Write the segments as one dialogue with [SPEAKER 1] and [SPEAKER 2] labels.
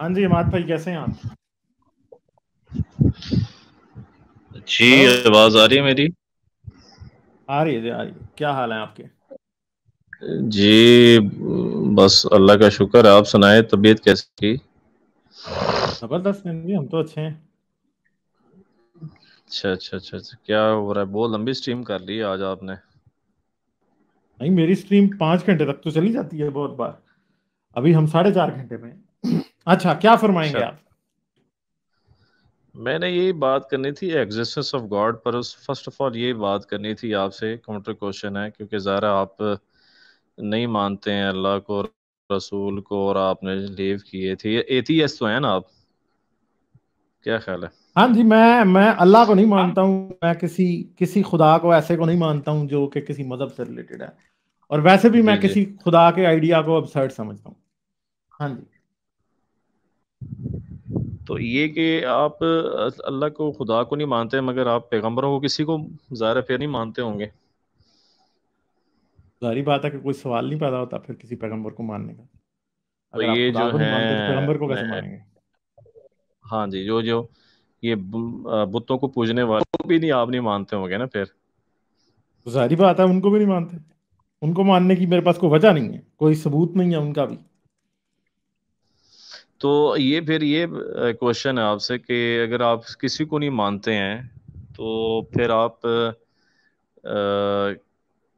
[SPEAKER 1] हाँ जी हिमात भाई कैसे हैं आप
[SPEAKER 2] जी आवाज आ रही है
[SPEAKER 1] मेरी आ रही है आ रही है क्या हाल है आपके
[SPEAKER 2] जी बस अल्लाह का शुक्र है आप सुनाए तबीयत कैसी
[SPEAKER 1] जबरदस्त जी हम तो अच्छे हैं
[SPEAKER 2] अच्छा अच्छा अच्छा अच्छा क्या हो रहा है बहुत लंबी स्ट्रीम कर ली आज आपने
[SPEAKER 1] नहीं मेरी स्ट्रीम पांच घंटे तक तो चली जाती है बहुत बार अभी हम साढ़े चार घंटे में अच्छा क्या फरमाएंगे अच्छा। आप
[SPEAKER 2] मैंने यही बात करनी थी एग्जिस्टेंस ऑफ गॉड पर उस फर्स्ट ऑफ ऑल ये बात करनी थी आपसे काउंटर क्वेश्चन है क्योंकि ज़ारा आप नहीं मानते हैं अल्लाह को रसूल को और आपने लीव किए थे एथीएस तो है ना आप क्या ख्याल है
[SPEAKER 1] हाँ जी मैं मैं अल्लाह को नहीं मानता हूँ मैं किसी किसी खुदा को ऐसे को नहीं मानता हूँ जो कि किसी मजहब से रिलेटेड है और वैसे भी मैं किसी खुदा के आइडिया को अब सर्ट समझता हूँ हाँ जी
[SPEAKER 2] तो ये कि आप अल्लाह को खुदा को नहीं मानते मगर आप पैगम्बरों को किसी को ज़ाहिर फिर नहीं मानते होंगे
[SPEAKER 1] जारी बात है कि कोई सवाल नहीं पैदा होता फिर किसी पैगंबर को मानने का तो ये जो तो है पैगंबर को कैसे मानेंगे
[SPEAKER 2] हाँ जी जो जो ये बुतों को पूजने वाले को भी नहीं आप नहीं मानते होंगे ना फिर
[SPEAKER 1] तो जारी बात है उनको भी नहीं मानते उनको मानने की मेरे पास कोई वजह नहीं है कोई सबूत नहीं है उनका भी
[SPEAKER 2] तो ये फिर ये क्वेश्चन है आपसे कि अगर आप किसी को नहीं मानते हैं तो फिर आप आ,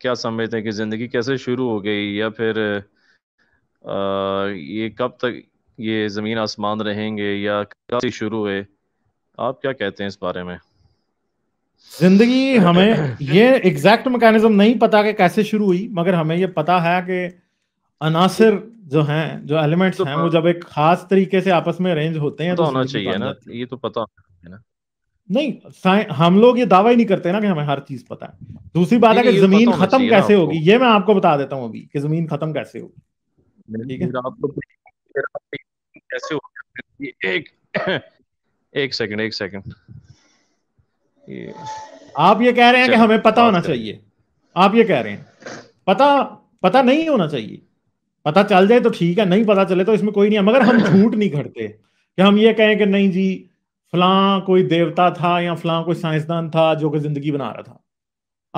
[SPEAKER 2] क्या समझते हैं कि ज़िंदगी कैसे शुरू हो गई या फिर आ, ये कब तक ये ज़मीन आसमान रहेंगे या कब से शुरू हुए आप क्या कहते हैं इस बारे में
[SPEAKER 1] जिंदगी हमें ये एग्जैक्ट मैकेनिज्म नहीं पता कि कैसे शुरू हुई मगर हमें ये पता है कि अनासर जो हैं जो एलिमेंट्स तो हैं हाँ। वो जब एक खास तरीके से आपस में अरेंज होते हैं तो, तो होना चाहिए ना
[SPEAKER 2] ये तो पता है ना
[SPEAKER 1] नहीं हम लोग ये दावा ही नहीं करते ना कि हमें हर चीज पता है दूसरी बात है कि जमीन खत्म कैसे होगी ये मैं आपको बता देता हूँ अभी कि जमीन खत्म कैसे होगी
[SPEAKER 2] कैसे
[SPEAKER 1] एक एक सेकंड एक सेकंड आप ये कह रहे हैं कि हमें पता होना चाहिए आप ये कह रहे हैं पता पता नहीं होना चाहिए पता चल जाए तो ठीक है नहीं पता चले तो इसमें कोई नहीं है मगर हम झूठ नहीं घटते कि हम ये कहें कि नहीं जी फलां कोई देवता था या फलां कोई साइंसदान था जो कि जिंदगी बना रहा था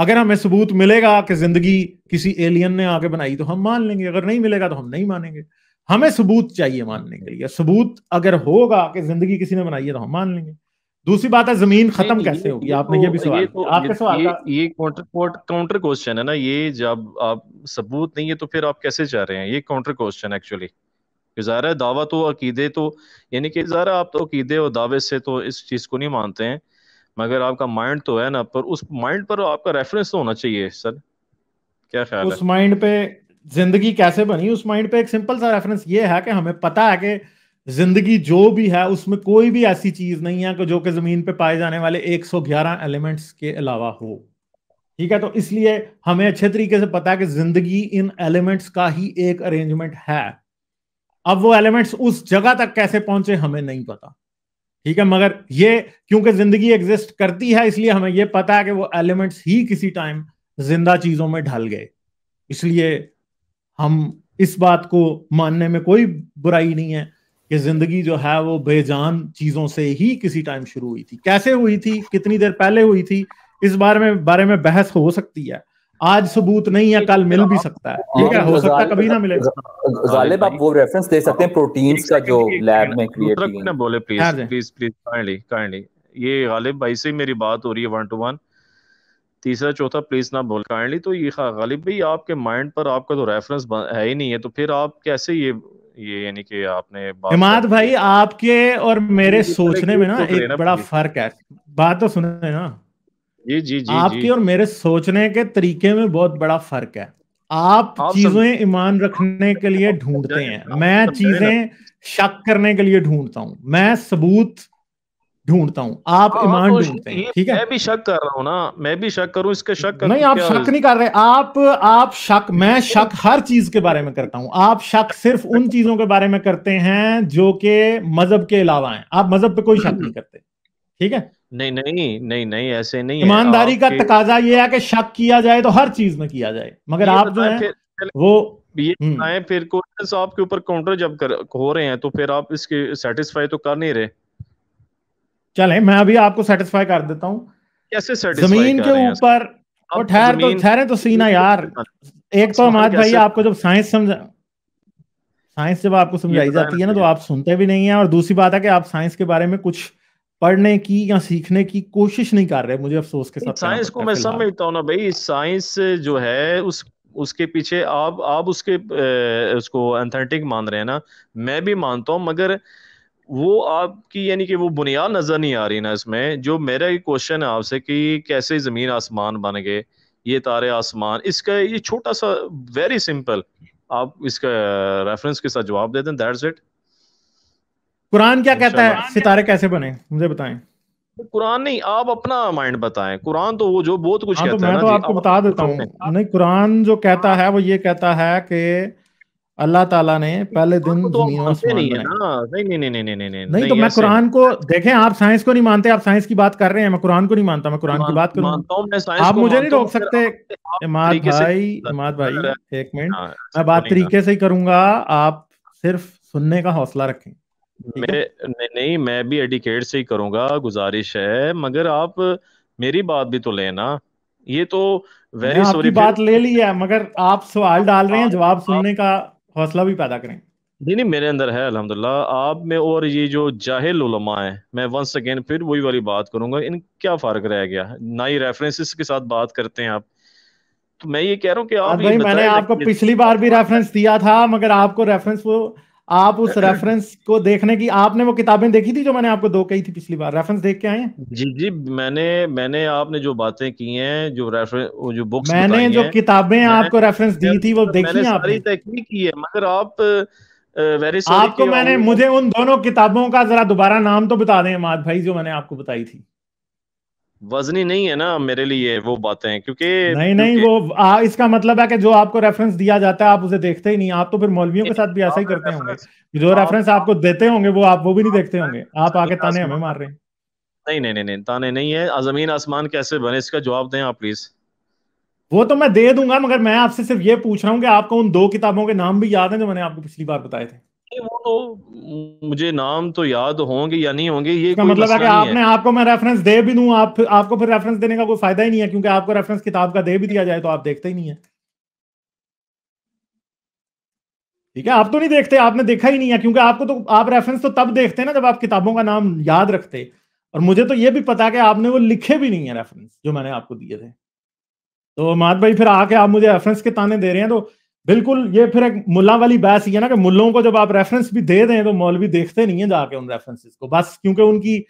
[SPEAKER 1] अगर हमें सबूत मिलेगा कि जिंदगी किसी एलियन ने आके बनाई तो हम मान लेंगे अगर नहीं मिलेगा तो हम नहीं मानेंगे हमें सबूत चाहिए मानने के लिए सबूत अगर होगा कि जिंदगी किसी ने बनाई है तो हम मान लेंगे दूसरी बात है जमीन खत्म कैसे होगी आपने तो ये भी तो सवाल ये तो, आपके सवाल ये,
[SPEAKER 2] ये काउंटर काउंटर क्वेश्चन है ना ये जब आप सबूत नहीं है तो फिर आप कैसे चाह रहे हैं ये काउंटर क्वेश्चन एक्चुअली ज़ारा दावा तो अकीदे तो यानी कि ज़ारा आप तो अकीदे और दावे से तो इस चीज़ को नहीं मानते हैं मगर आपका माइंड तो है ना पर उस माइंड पर आपका रेफरेंस तो होना चाहिए सर क्या ख्याल उस
[SPEAKER 1] माइंड पे जिंदगी कैसे बनी उस माइंड पे एक सिंपल सा रेफरेंस ये है कि हमें पता है कि जिंदगी जो भी है उसमें कोई भी ऐसी चीज नहीं है कि जो कि जमीन पे पाए जाने वाले 111 एलिमेंट्स के अलावा हो ठीक है तो इसलिए हमें अच्छे तरीके से पता है कि जिंदगी इन एलिमेंट्स का ही एक अरेंजमेंट है अब वो एलिमेंट्स उस जगह तक कैसे पहुंचे हमें नहीं पता ठीक है मगर ये क्योंकि जिंदगी एग्जिस्ट करती है इसलिए हमें ये पता है कि वो एलिमेंट्स ही किसी टाइम जिंदा चीजों में ढल गए इसलिए हम इस बात को मानने में कोई बुराई नहीं है कि जिंदगी जो है वो बेजान चीजों से ही किसी टाइम शुरू हुई थी कैसे हुई थी कितनी देर पहले हुई थी इस बारे में बारे में बहस हो सकती है आज सबूत नहीं है कल मिल भी सकता है ठीक है हो सकता है कभी ना मिले
[SPEAKER 2] गालिब आप वो रेफरेंस दे सकते हैं प्रोटीन्स का जो लैब में क्रिएट किए ना बोले please please please kindly kindly ये गालिब भाई से मेरी बात हो रही है वन टू वन तीसरा चौथा प्लीज ना बोल काइंडली तो ये गालिब भाई आपके माइंड पर आपका तो रेफरेंस है ही नहीं है तो फिर आप कैसे ये ये यानी कि आपने हिमाद भाई
[SPEAKER 1] आपके और मेरे तो सोचने में ना एक तो बड़ा फर्क है बात तो सुन रहे ना
[SPEAKER 2] जी जी जी आपके और
[SPEAKER 1] मेरे सोचने के तरीके में बहुत बड़ा फर्क है आप, आप चीजें ईमान रखने के लिए ढूंढते हैं मैं चीजें शक करने के लिए ढूंढता हूँ मैं सबूत ढूंढता हूँ आप ईमान हाँ, ढूंढते हैं ठीक है मैं
[SPEAKER 2] भी शक कर रहा हूँ ना मैं भी शक करूँ इसके शक कर नहीं आप शक नहीं
[SPEAKER 1] कर रहे आप आप शक मैं शक हर चीज के बारे में करता हूँ आप शक सिर्फ उन चीजों के बारे में करते हैं जो के मजहब के अलावा हैं आप मजहब पे कोई शक नहीं करते ठीक है
[SPEAKER 2] नहीं नहीं नहीं नहीं ऐसे नहीं ईमानदारी का
[SPEAKER 1] तकाजा ये है कि शक किया जाए तो हर चीज में किया जाए मगर आप जो है
[SPEAKER 2] वो ये हम्म। बताएं फिर क्वेश्चन आपके ऊपर काउंटर जब कर हो रहे हैं तो फिर आप इसके सेटिस्फाई तो कर नहीं रहे
[SPEAKER 1] चले मैं अभी आपको सेटिस्फाई कर देता हूँ
[SPEAKER 2] कैसे जमीन के ऊपर
[SPEAKER 1] और ठहर तो ठहरे तो सीना यार एक तो हमारे भाई आपको जब साइंस समझा साइंस जब आपको समझाई तो जाती है ना तो आप सुनते भी नहीं है और दूसरी बात है कि आप साइंस के बारे में कुछ पढ़ने की या सीखने की कोशिश नहीं कर रहे मुझे अफसोस के साथ साइंस को मैं
[SPEAKER 2] समझता हूँ ना भाई साइंस जो है उस उसके पीछे आप आप उसके उसको अथेंटिक मान रहे हैं ना मैं भी मानता हूँ मगर वो आपकी यानी कि वो बुनियाद नज़र नहीं आ रही ना इसमें जो मेरा ये क्वेश्चन है आपसे कि कैसे ज़मीन आसमान बन गए ये तारे आसमान इसका ये छोटा सा वेरी सिंपल आप इसका रेफरेंस के साथ जवाब दे दें दैट्स इट
[SPEAKER 1] कुरान क्या कहता है सितारे कैसे बने मुझे बताएं
[SPEAKER 2] कुरान नहीं आप अपना माइंड बताएं कुरान तो वो जो
[SPEAKER 1] बहुत कुछ हाँ, तो कहता तो मैं है तो आपको बता देता हूँ नहीं कुरान जो कहता है वो ये कहता है कि अल्लाह ताला ने पहले दिन तो नहीं है ना
[SPEAKER 2] नहीं नहीं नहीं नहीं नहीं नहीं नहीं तो मैं कुरान
[SPEAKER 1] को देखें आप साइंस को नहीं मानते आप साइंस की बात कर रहे हैं मैं कुरान को नहीं मानता मैं कुरान की बात करूँ आप मुझे नहीं रोक सकते इमाद भाई इमाद भाई एक मिनट हाँ, मैं बात तरीके से ही करूंगा आप सिर्फ सुनने का हौसला रखें
[SPEAKER 2] मेरे नहीं मैं भी एडिकेट से ही करूंगा गुजारिश है मगर आप मेरी बात भी तो लेना ये तो वेरी सॉरी बात
[SPEAKER 1] ले ली है मगर आप सवाल डाल रहे हैं जवाब सुनने का हौसला भी पैदा करें
[SPEAKER 2] नहीं नहीं मेरे अंदर है अल्हम्दुलिल्लाह आप में और ये जो जाहिल उलमा है मैं वंस अगेन फिर वही वाली बात करूंगा इन क्या फर्क रह गया ना ही रेफरेंसेस के साथ बात करते हैं आप तो मैं ये कह रहा हूँ कि आप भाई मैंने आपको पिछली बार भी
[SPEAKER 1] रेफरेंस हाँ। दिया था मगर आपको रेफरेंस वो आप उस रेफरेंस को देखने की आपने वो किताबें देखी थी जो मैंने आपको दो कही थी पिछली बार रेफरेंस देख के आए
[SPEAKER 2] जी जी मैंने मैंने आपने जो बातें की हैं जो रेफरेंस जो बुक्स मैंने जो किताबें आपको रेफरेंस
[SPEAKER 1] दी थी वो देखी आपने
[SPEAKER 2] तहकीक की है मगर आप वेरी आपको मैंने मुझे उन दोनों
[SPEAKER 1] किताबों का जरा दोबारा नाम तो बता दें माद भाई जो मैंने आपको बताई थी
[SPEAKER 2] वजनी नहीं है ना मेरे लिए वो बातें क्योंकि नहीं नहीं
[SPEAKER 1] वो आ, इसका मतलब है कि जो आपको रेफरेंस दिया जाता है आप उसे देखते ही नहीं आप तो फिर मौलवियों के साथ भी ऐसा ही करते होंगे जो रेफरेंस आपको देते होंगे वो आप वो भी नहीं देखते होंगे आप आके ताने हमें मार रहे हैं
[SPEAKER 2] नहीं नहीं नहीं नहीं ताने नहीं है जमीन आसमान कैसे बने इसका जवाब दें आप प्लीज
[SPEAKER 1] वो तो मैं दे दूंगा मगर मैं आपसे सिर्फ ये पूछ रहा हूँ कि आपको उन दो किताबों के नाम भी याद हैं जो मैंने आपको पिछली बार बताए थे
[SPEAKER 2] वो तो मुझे नाम तो याद होंगे या नहीं होंगे ये कोई मतलब है कि आपने है।
[SPEAKER 1] आपको मैं रेफरेंस दे भी दूं आप आपको फिर रेफरेंस देने का कोई फायदा ही नहीं है क्योंकि आपको रेफरेंस किताब का दे भी दिया जाए तो आप देखते ही नहीं है ठीक है आप तो नहीं देखते आपने देखा ही नहीं है क्योंकि आपको तो आप रेफरेंस तो तब देखते हैं ना जब आप किताबों का नाम याद रखते और मुझे तो ये भी पता कि आपने वो लिखे भी नहीं है रेफरेंस जो मैंने आपको दिए थे तो मात भाई फिर आके आप मुझे रेफरेंस के ताने दे रहे हैं तो बिल्कुल ये फिर एक मुल्ला वाली बहस ही है ना कि मुल्लों को जब आप रेफरेंस भी दे दें तो मौलवी देखते नहीं है जाके उन रेफरेंसेस को बस क्योंकि उनकी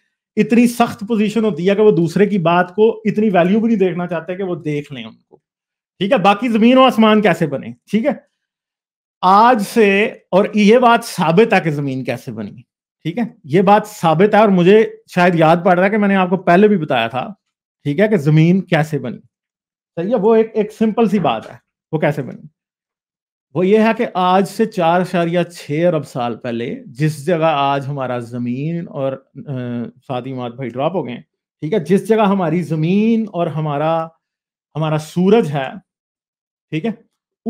[SPEAKER 1] इतनी सख्त पोजीशन होती है कि वो दूसरे की बात को इतनी वैल्यू भी नहीं देखना चाहते कि वो देख लें उनको ठीक है बाकी जमीन और आसमान कैसे बने ठीक है आज से और ये बात साबित है कि जमीन कैसे बनी ठीक है ये बात साबित है और मुझे शायद याद पड़ रहा है कि मैंने आपको पहले भी बताया था ठीक है कि जमीन कैसे बनी सही है वो एक एक सिंपल सी बात है वो कैसे बनी वो ये है कि आज से चार अशारिया छः अरब साल पहले जिस जगह आज हमारा ज़मीन और शादी माद भाई ड्रॉप हो गए ठीक है जिस जगह हमारी ज़मीन और हमारा हमारा सूरज है ठीक है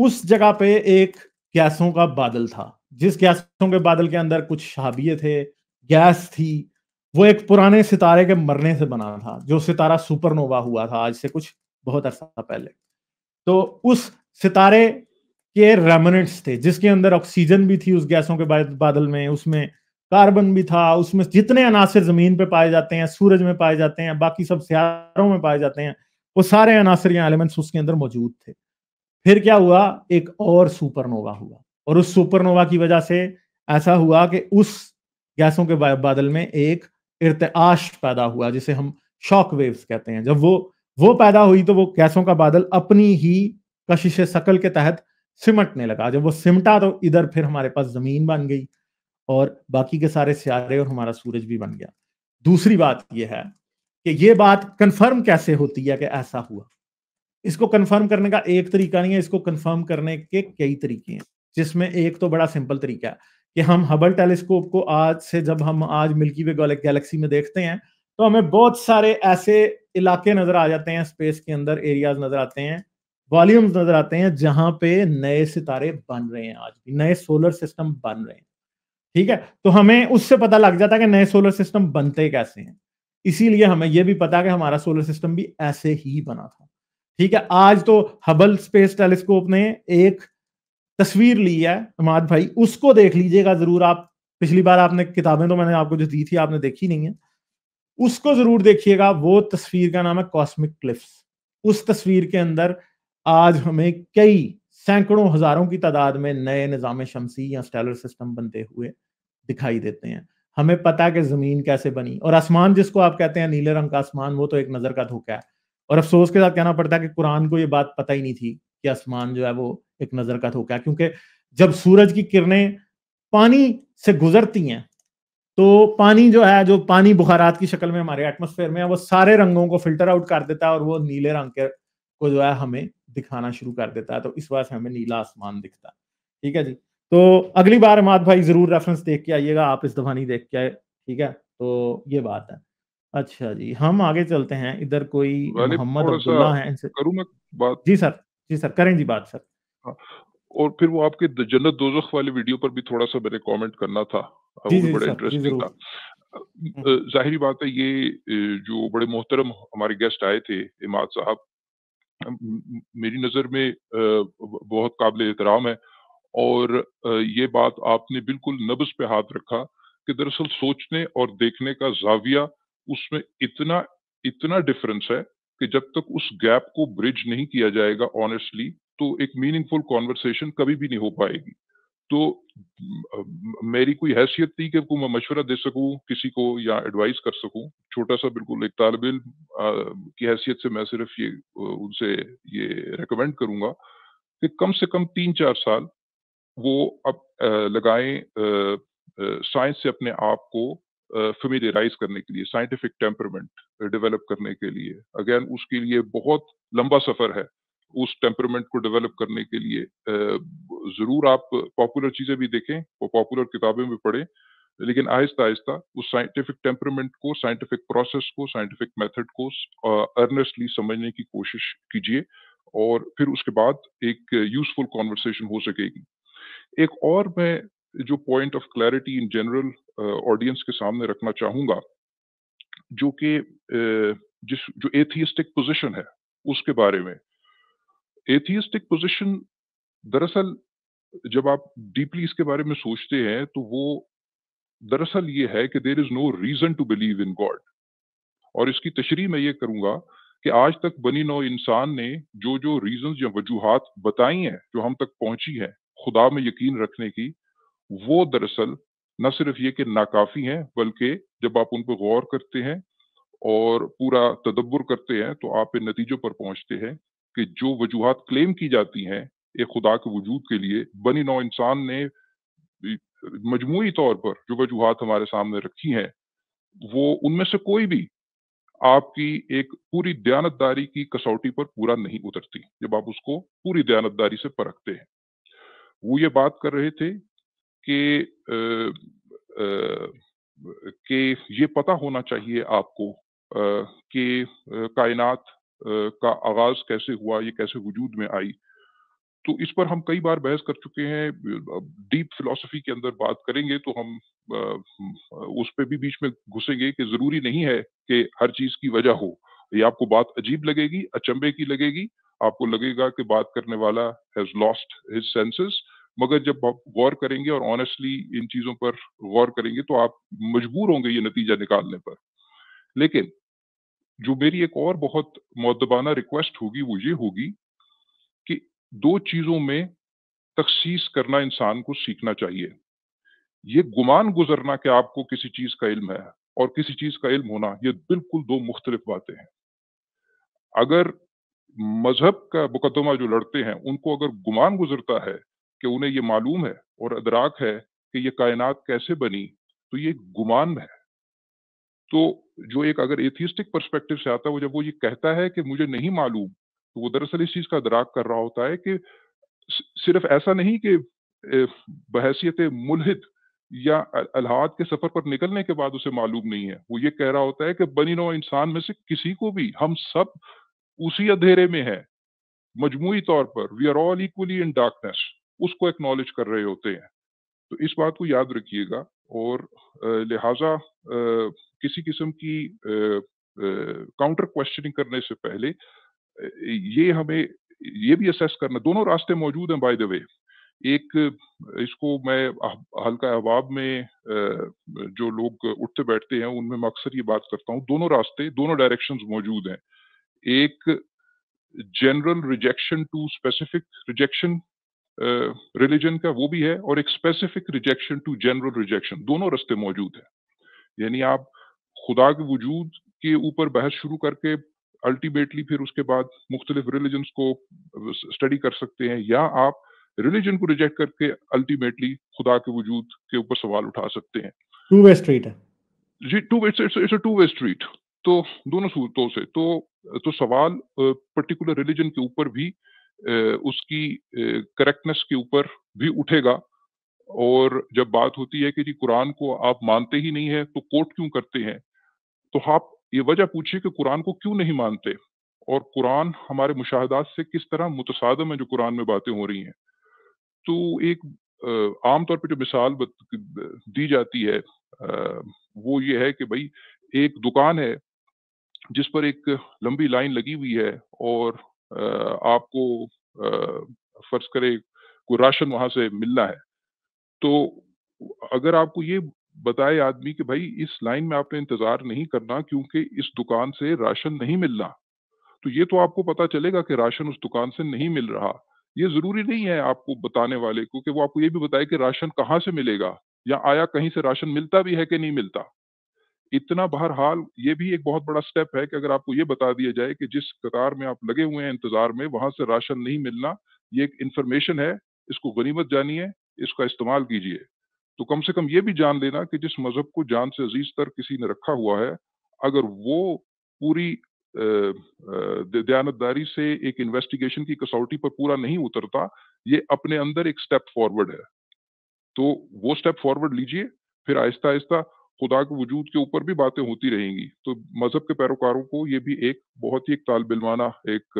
[SPEAKER 1] उस जगह पे एक गैसों का बादल था जिस गैसों के बादल के अंदर कुछ शाबिये थे गैस थी वो एक पुराने सितारे के मरने से बना था जो सितारा सुपरनोवा हुआ था आज से कुछ बहुत अरसा पहले तो उस सितारे के रेमनेट्स थे जिसके अंदर ऑक्सीजन भी थी उस गैसों के बादल में उसमें कार्बन भी था उसमें जितने अनासर जमीन पे पाए जाते हैं सूरज में पाए जाते हैं बाकी सब सियारों में पाए जाते हैं वो सारे अनासर या एलिमेंट्स उसके अंदर मौजूद थे फिर क्या हुआ एक और सुपरनोवा हुआ और उस सुपरनोवा की वजह से ऐसा हुआ कि उस गैसों के बादल में एक इर्तआश पैदा हुआ जिसे हम शॉक वेव्स कहते हैं जब वो वो पैदा हुई तो वो गैसों का बादल अपनी ही कशिश शकल के तहत सिमटने लगा जब वो सिमटा तो इधर फिर हमारे पास जमीन बन गई और बाकी के सारे सियारे और हमारा सूरज भी बन गया दूसरी बात यह है कि ये बात कंफर्म कैसे होती है कि ऐसा हुआ इसको कंफर्म करने का एक तरीका नहीं है इसको कंफर्म करने के कई तरीके हैं जिसमें एक तो बड़ा सिंपल तरीका है कि हम हबल टेलीस्कोप को आज से जब हम आज मिल्की वे गैलेक्सी में देखते हैं तो हमें बहुत सारे ऐसे इलाके नजर आ जाते हैं स्पेस के अंदर एरियाज नजर आते हैं वॉल्यूम्स नजर आते हैं जहां पे नए सितारे बन रहे हैं आज भी नए सोलर सिस्टम बन रहे हैं ठीक है तो हमें उससे पता लग जाता है कि नए सोलर सिस्टम बनते कैसे हैं इसीलिए हमें यह भी पता कि हमारा सोलर सिस्टम भी ऐसे ही बना था ठीक है आज तो हबल स्पेस टेलीस्कोप ने एक तस्वीर ली है इमाद भाई उसको देख लीजिएगा जरूर आप पिछली बार आपने किताबें तो मैंने आपको जो दी थी आपने देखी नहीं है उसको जरूर देखिएगा वो तस्वीर का नाम है कॉस्मिक क्लिफ्स उस तस्वीर के अंदर आज हमें कई सैकड़ों हजारों की तादाद में नए निज़ाम शमसी या स्टेलर सिस्टम बनते हुए दिखाई देते हैं हमें पता है कि ज़मीन कैसे बनी और आसमान जिसको आप कहते हैं नीले रंग का आसमान वो तो एक नज़र का धोखा है और अफसोस के साथ कहना पड़ता है कि कुरान को ये बात पता ही नहीं थी कि आसमान जो है वो एक नज़र का धोखा है क्योंकि जब सूरज की किरणें पानी से गुजरती हैं तो पानी जो है जो पानी बुखारात की शक्ल में हमारे एटमोसफेयर में है वो सारे रंगों को फिल्टर आउट कर देता है और वो नीले रंग के को जो है हमें दिखाना शुरू कर देता है तो इस वजह से हमें नीला आसमान दिखता है ठीक है जी तो अगली बार हमाद भाई जरूर रेफरेंस देख के आइएगा आप इस दफा नहीं देख के आए ठीक है तो ये बात है अच्छा जी हम आगे चलते हैं इधर कोई मोहम्मद अब्दुल्ला इनसे करूं मैं बात जी सर जी सर करें जी बात सर
[SPEAKER 3] हाँ, और फिर वो आपके जन्नत दोजख वाले वीडियो पर भी थोड़ा सा मेरे कमेंट करना था
[SPEAKER 1] जी, वो जी, बड़ा इंटरेस्टिंग
[SPEAKER 3] था हम्म। जाहिर बात है ये जो बड़े मोहतरम हमारे गेस्ट आए थे इमाद साहब मेरी नज़र में बहुत काबिल एहतराम है और ये बात आपने बिल्कुल नब्ज पे हाथ रखा कि दरअसल सोचने और देखने का जाविया उसमें इतना इतना डिफरेंस है कि जब तक उस गैप को ब्रिज नहीं किया जाएगा ऑनेस्टली तो एक मीनिंगफुल कॉन्वर्सेशन कभी भी नहीं हो पाएगी तो मेरी कोई हैसियत थी कि मैं मशवरा दे सकूं किसी को या एडवाइस कर सकूं छोटा सा बिल्कुल एक तालब इम की हैसियत से मैं सिर्फ ये उनसे ये रिकमेंड करूंगा कि कम से कम तीन चार साल वो अब लगाएं साइंस से अपने आप को फेमिलराइज करने के लिए साइंटिफिक टेम्परमेंट डेवलप करने के लिए अगेन उसके लिए बहुत लंबा सफ़र है उस टेम्परमेंट को डेवलप करने के लिए जरूर आप पॉपुलर चीजें भी देखें और पॉपुलर किताबें भी पढ़ें लेकिन आहिस्ता आहिस्ता उस साइंटिफिक टेम्परमेंट को साइंटिफिक प्रोसेस को साइंटिफिक मेथड को अर्नेस्टली समझने की कोशिश कीजिए और फिर उसके बाद एक यूजफुल कॉन्वर्सेशन हो सकेगी एक और मैं जो point of clarity in general audience के सामने रखना चाहूंगा जो कि जिस जो एथियस्टिक पोजिशन है उसके बारे में एथियस्टिक पोजिशन दरअसल जब आप डीपली इसके बारे में सोचते हैं तो वो दरअसल ये है कि there is no reason to believe in God और इसकी तशरी मैं ये करूंगा कि आज तक बनी नौ इंसान ने जो जो रीजन या वजूहत बताई हैं जो हम तक पहुंची है खुदा में यकीन रखने की वो दरअसल न सिर्फ ये कि नाकाफी हैं बल्कि जब आप उन पर गौर करते हैं और पूरा तदब्बर करते हैं तो आप इन नतीजों पर पहुंचते हैं कि जो वजूहत क्लेम की जाती हैं एक खुदा के वजूद के लिए बनी नौ इंसान ने मजमू तौर पर जो वजूहत हमारे सामने रखी हैं वो उनमें से कोई भी आपकी एक पूरी दयानतदारी की कसौटी पर पूरा नहीं उतरती जब आप उसको पूरी दयानतदारी से परखते हैं वो ये बात कर रहे थे कि कि ये पता होना चाहिए आपको कि कायनात का आगाज कैसे हुआ ये कैसे वजूद में आई तो इस पर हम कई बार बहस कर चुके हैं डीप फिलॉसफी के अंदर बात करेंगे तो हम उस पर भी बीच में घुसेंगे कि जरूरी नहीं है कि हर चीज की वजह हो ये आपको बात अजीब लगेगी अचंभे की लगेगी आपको लगेगा कि बात करने वाला हैज लॉस्ट हिज सेंसेस मगर जब आप गौर करेंगे और ऑनेस्टली इन चीजों पर गौर करेंगे तो आप मजबूर होंगे ये नतीजा निकालने पर लेकिन जो मेरी एक और बहुत मौदबाना रिक्वेस्ट होगी वो ये होगी कि दो चीजों में तखसीस करना इंसान को सीखना चाहिए ये गुमान गुजरना कि आपको किसी चीज का इल्म है और किसी चीज का इल्म होना ये बिल्कुल दो मुख्तलिफ बातें हैं अगर मजहब का मुकदमा जो लड़ते हैं उनको अगर गुमान गुजरता है कि उन्हें ये मालूम है और अदराक है कि ये कायनात कैसे बनी तो ये गुमान है तो जो एक अगर एथिस्टिक परस्पेक्टिव से आता है वो जब वो ये कहता है कि मुझे नहीं मालूम तो वो दरअसल इस चीज का दराक कर रहा होता है कि सिर्फ ऐसा नहीं कि बहसीत मुलहित या अलहाद के सफर पर निकलने के बाद उसे मालूम नहीं है वो ये कह रहा होता है कि बनी नौ इंसान में से किसी को भी हम सब उसी अंधेरे में है मजमू तौर पर we are all equally in darkness उसको एक्नॉलेज कर रहे होते हैं तो इस बात को याद रखिएगा और लिहाजा किसी किस्म की काउंटर क्वेश्चनिंग करने से पहले ये हमें ये भी असेस करना दोनों रास्ते मौजूद हैं बाय द वे एक इसको मैं हल्का अहबाब में जो लोग उठते बैठते हैं उनमें मैं अक्सर ये बात करता हूँ दोनों रास्ते दोनों डायरेक्शन मौजूद हैं एक general rejection to specific rejection religion का वो भी है और एक specific rejection to general rejection दोनों रास्ते मौजूद हैं यानी आप खुदा के वजूद के ऊपर बहस शुरू करके अल्टीमेटली फिर उसके बाद मुख्तलिफ रिलीजन को स्टडी कर सकते हैं या आप रिलीजन को रिजेक्ट करके अल्टीमेटली खुदा के वजूद के ऊपर सवाल उठा सकते हैं
[SPEAKER 1] टू वे स्ट्रीट है
[SPEAKER 3] जी two it's two way street तो दोनों सूरतों से तो तो सवाल पर्टिकुलर रिलीजन के ऊपर भी उसकी करेक्टनेस के ऊपर भी उठेगा और जब बात होती है कि जी कुरान को आप मानते ही नहीं है तो कोर्ट क्यों करते हैं तो आप ये वजह पूछिए कि कुरान को क्यों नहीं मानते और कुरान हमारे मुशाहदात से किस तरह मुतसादम है जो कुरान में बातें हो रही हैं तो एक आमतौर पर जो मिसाल दी जाती है वो ये है कि भाई एक दुकान है जिस पर एक लंबी लाइन लगी हुई है और आपको फर्ज करे कोई राशन वहां से मिलना है तो अगर आपको ये बताए आदमी कि भाई इस लाइन में आपने इंतजार नहीं करना क्योंकि इस दुकान से राशन नहीं मिल रहा तो ये तो आपको पता चलेगा कि राशन उस दुकान से नहीं मिल रहा ये जरूरी नहीं है आपको बताने वाले को कि वो आपको ये भी बताए कि राशन कहाँ से मिलेगा या आया कहीं से राशन मिलता भी है कि नहीं मिलता इतना बहरहाल ये भी एक बहुत बड़ा स्टेप है कि अगर आपको ये बता दिया जाए कि जिस कतार में आप लगे हुए हैं इंतजार में वहां से राशन नहीं मिलना ये एक इंफॉर्मेशन है इसको गनीमत जानिए इसका इस्तेमाल कीजिए तो कम से कम ये भी जान लेना कि जिस मजहब को जान से अजीज तर किसी ने रखा हुआ है अगर वो पूरी दयानतदारी से एक इन्वेस्टिगेशन की कसौटी पर पूरा नहीं उतरता ये अपने अंदर एक स्टेप फॉरवर्ड है तो वो स्टेप फॉरवर्ड लीजिए फिर आहिस्ता आहिस्ता खुदा के वजूद के ऊपर भी बातें होती रहेंगी तो मजहब के पैरोकारों को ये भी एक बहुत ही एक तालबिलवाना एक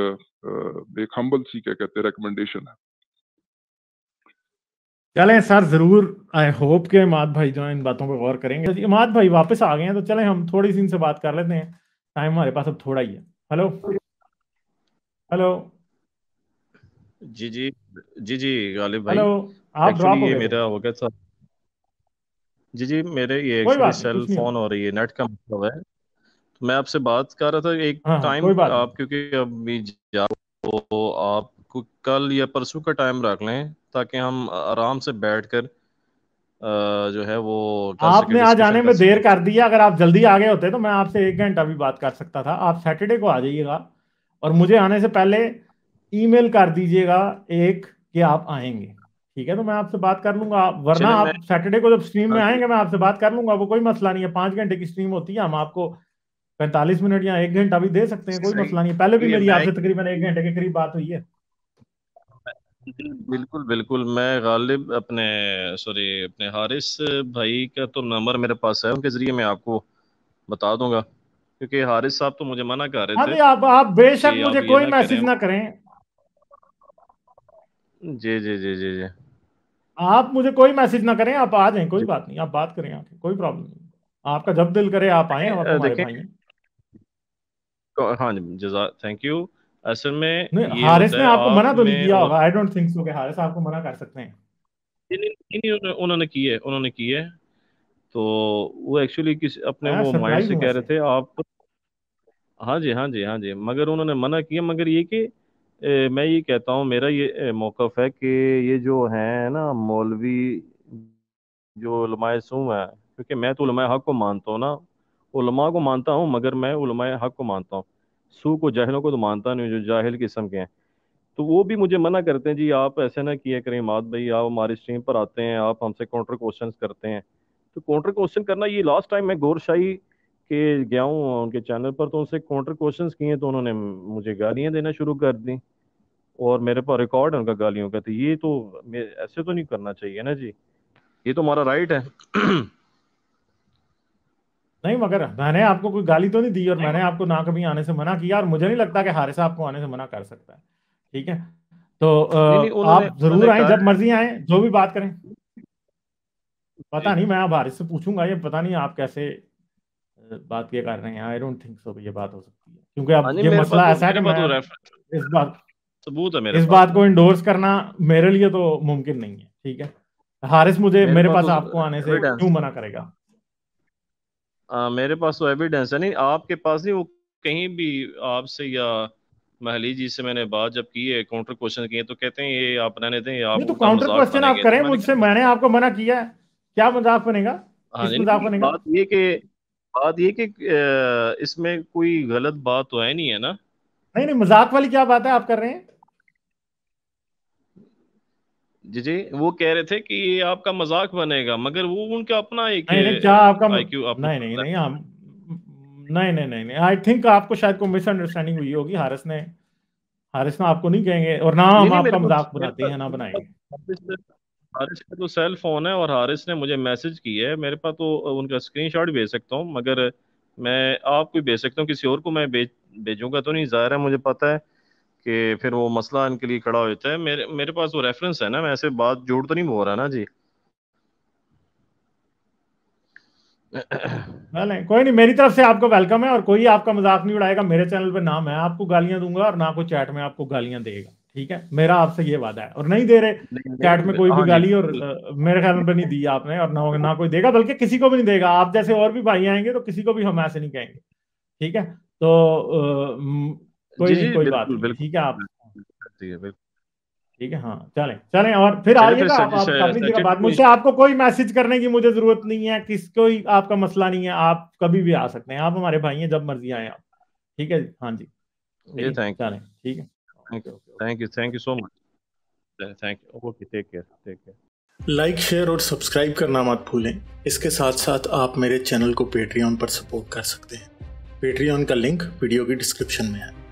[SPEAKER 3] एक हम्बल सी क्या कहते हैं रिकमेंडेशन है
[SPEAKER 1] चले सर ज़रूर आई होप के इमाद भाई जो है इन बातों पर गौर करेंगे इमाद भाई वापस आ गए हैं तो चले हम थोड़ी सी इनसे बात कर लेते हैं टाइम हमारे पास अब थोड़ा ही है हेलो हेलो
[SPEAKER 2] जी जी जी जी गालिब भाई हेलो
[SPEAKER 1] आप ड्रॉप हो गए मेरा
[SPEAKER 2] हो गया सर जी जी मेरे ये सेल फोन हो रही है नेट का मतलब है तो मैं आपसे बात कर रहा था एक टाइम हाँ, हाँ, आप क्योंकि अभी जा तो आप कल या परसों का टाइम रख लें ताकि हम आराम से बैठ कर जो है वो आपने आज आने
[SPEAKER 1] में देर कर दी है अगर आप जल्दी आ गए होते तो मैं आपसे एक घंटा भी बात कर सकता था आप सैटरडे को आ जाइएगा और मुझे आने से पहले ईमेल कर दीजिएगा एक कि आप आएंगे ठीक है तो मैं आपसे बात कर लूंगा वरना आप सैटरडे को जब स्ट्रीम में हाँ आएंगे मैं आपसे बात कर लूंगा वो कोई मसला नहीं है पांच घंटे की स्ट्रीम होती है हम आपको पैंतालीस मिनट या एक घंटा भी दे सकते हैं कोई मसला नहीं है पहले भी मेरी आपसे तकरीबन एक घंटे के करीब बात हुई है
[SPEAKER 2] बिल्कुल बिल्कुल मैं गालिब अपने सॉरी अपने हारिस भाई का तो नंबर मेरे पास है उनके जरिए मैं आपको बता दूंगा क्योंकि हारिस साहब तो मुझे मना कर रहे थे आप आप बेशक मुझे आप कोई मैसेज ना करें जी जी जी जी जी
[SPEAKER 1] आप मुझे कोई मैसेज ना करें आप आ जाएं कोई बात नहीं आप बात करें आके कोई प्रॉब्लम नहीं आपका जब दिल करे आप आए और हमारे भाई
[SPEAKER 2] हाँ जी जजा थैंक यू असल में नहीं हारिस ने आपको मना तो नहीं किया होगा
[SPEAKER 1] आई डोंट थिंक सो कि हारिस आपको मना कर सकते हैं
[SPEAKER 2] नहीं नहीं उन्होंने किए उन्होंने किए तो वो एक्चुअली किस अपने वो माइंड से कह रहे थे आप हाँ जी हाँ जी हाँ जी मगर उन्होंने मना किया मगर ये कि मैं ये कहता हूँ मेरा ये मौकफ है कि ये जो है ना मौलवी जो लमासूम है क्योंकि मैं तो हक को मानता हूँ ना उलमा को मानता हूँ मगर मैं उलमा हक को मानता हूँ सू को जहलों को तो मानता नहीं जो जाहिल किस्म के हैं तो वो भी मुझे मना करते हैं जी आप ऐसे ना किए करें माद भाई आप हमारी स्ट्रीम पर आते हैं आप हमसे काउंटर क्वेश्चन करते हैं तो काउंटर क्वेश्चन करना ये लास्ट टाइम मैं गोरशाही के गया हूँ उनके चैनल पर तो उनसे काउंटर क्वेश्चन किए तो उन्होंने मुझे गालियाँ देना शुरू कर दी और मेरे पास रिकॉर्ड है उनका गालियों का तो ये तो ऐसे तो नहीं करना चाहिए ना जी ये तो हमारा राइट है
[SPEAKER 1] नहीं मगर मैंने आपको कोई गाली तो नहीं दी और मैंने आपको ना कभी आने से मना किया और मुझे नहीं लगता कि हारिस आपको आने से मना कर सकता है ठीक है तो आप जरूर आए जब मर्जी आए जो भी बात करें पता नहीं मैं आप हारिस से पूछूंगा ये पता नहीं आप कैसे बात ये कर रहे हैं आई डोंट थिंक सो ये बात हो सकती है क्योंकि अब हाँ, ये मसला तो- ऐसा है कि तो इस बात सबूत है मेरे इस बात को इंडोर्स करना मेरे लिए तो मुमकिन नहीं है ठीक है हारिस मुझे मेरे पास तो आपको आने से क्यों मना करेगा
[SPEAKER 2] आ, मेरे पास तो एविडेंस है नहीं आपके पास नहीं वो कहीं भी आपसे या महली जी से मैंने बात जब की है काउंटर क्वेश्चन किए तो कहते हैं ये आप रहने दें आप तो काउंटर क्वेश्चन आप तो करें मुझसे
[SPEAKER 1] मैंने आपको मना किया है क्या मजाक बनेगा हाँ, बनेगा बात ये कि बात
[SPEAKER 2] ये कि इसमें कोई गलत बात तो है नहीं है ना
[SPEAKER 1] नहीं नहीं मजाक वाली क्या बात है आप कर रहे हैं
[SPEAKER 2] जी जी वो कह रहे थे कि ये आपका मजाक बनेगा मगर वो उनका अपना एक नहीं, नहीं, क्या आपका नहीं नहीं नहीं नहीं नहीं नहीं हम
[SPEAKER 1] नहीं नहीं नहीं नहीं आई थिंक आपको शायद को मिसअंडरस्टैंडिंग हुई होगी हारिस ने हारिस ने आपको नहीं कहेंगे और ना हम आपका मजाक बनाते हैं ना बनाएंगे हारिस का
[SPEAKER 2] तो सेल फोन है और हारिस ने मुझे मैसेज किया है मेरे पास तो उनका स्क्रीनशॉट भेज सकता हूँ मगर मैं आपको भेज सकता हूँ किसी और को मैं भेजूंगा तो नहीं ज़ाहिर है मुझे पता है कि फिर वो मसला इनके लिए खड़ा हो जाता है मेरे मेरे पास वो रेफरेंस है ना मैं ऐसे बात जोड़ तो नहीं हो रहा ना
[SPEAKER 1] जी नहीं नहीं कोई नहीं मेरी तरफ से आपको वेलकम है और कोई आपका मजाक नहीं उड़ाएगा मेरे चैनल पे ना मैं आपको गालियां दूंगा और ना कोई चैट में आपको गालियां देगा ठीक है मेरा आपसे ये वादा है और नहीं दे रहे चैट में कोई भी हाँ गाली और मेरे ख्याल में नहीं दी आपने और ना ना कोई देगा बल्कि किसी को भी नहीं देगा आप जैसे और भी भाई आएंगे तो किसी को भी हम ऐसे नहीं कहेंगे ठीक है तो कोई नहीं कोई बात ठीक है आप ठीक है हाँ चले चले और फिर आइएगा मुझसे आपको कोई मैसेज करने की मुझे जरूरत नहीं है किस कोई आपका मसला नहीं है आप कभी भी आ सकते हैं आप हमारे भाई हैं जब मर्जी आए आप ठीक है हाँ जी थैंक चले ठीक है
[SPEAKER 2] thank you thank you so much thank you okay take care take care
[SPEAKER 1] like share और सब्सक्राइब करना मत भूलें इसके साथ साथ आप मेरे चैनल को पेट्रियन पर सपोर्ट कर सकते हैं पेट्रियन का लिंक वीडियो की डिस्क्रिप्शन में है